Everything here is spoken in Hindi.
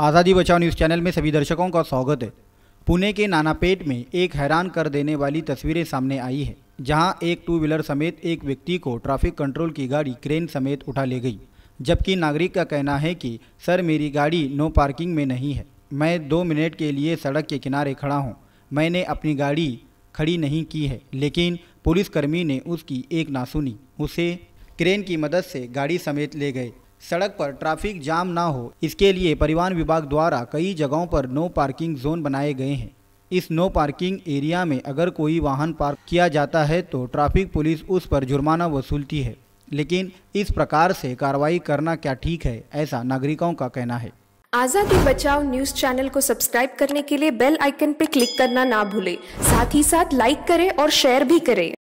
आज़ादी बचाओ न्यूज़ चैनल में सभी दर्शकों का स्वागत है पुणे के नानापेट में एक हैरान कर देने वाली तस्वीरें सामने आई है जहां एक टू व्हीलर समेत एक व्यक्ति को ट्रैफिक कंट्रोल की गाड़ी क्रेन समेत उठा ले गई जबकि नागरिक का कहना है कि सर मेरी गाड़ी नो पार्किंग में नहीं है मैं दो मिनट के लिए सड़क के किनारे खड़ा हूँ मैंने अपनी गाड़ी खड़ी नहीं की है लेकिन पुलिसकर्मी ने उसकी एक ना सुनी उसे क्रेन की मदद से गाड़ी समेत ले गए सड़क पर ट्रैफिक जाम ना हो इसके लिए परिवहन विभाग द्वारा कई जगहों पर नो पार्किंग जोन बनाए गए हैं इस नो पार्किंग एरिया में अगर कोई वाहन पार्क किया जाता है तो ट्रैफिक पुलिस उस पर जुर्माना वसूलती है लेकिन इस प्रकार से कार्रवाई करना क्या ठीक है ऐसा नागरिकों का कहना है आजादी बचाओ न्यूज चैनल को सब्सक्राइब करने के लिए बेल आइकन पर क्लिक करना ना भूले साथ ही साथ लाइक करें और शेयर भी करें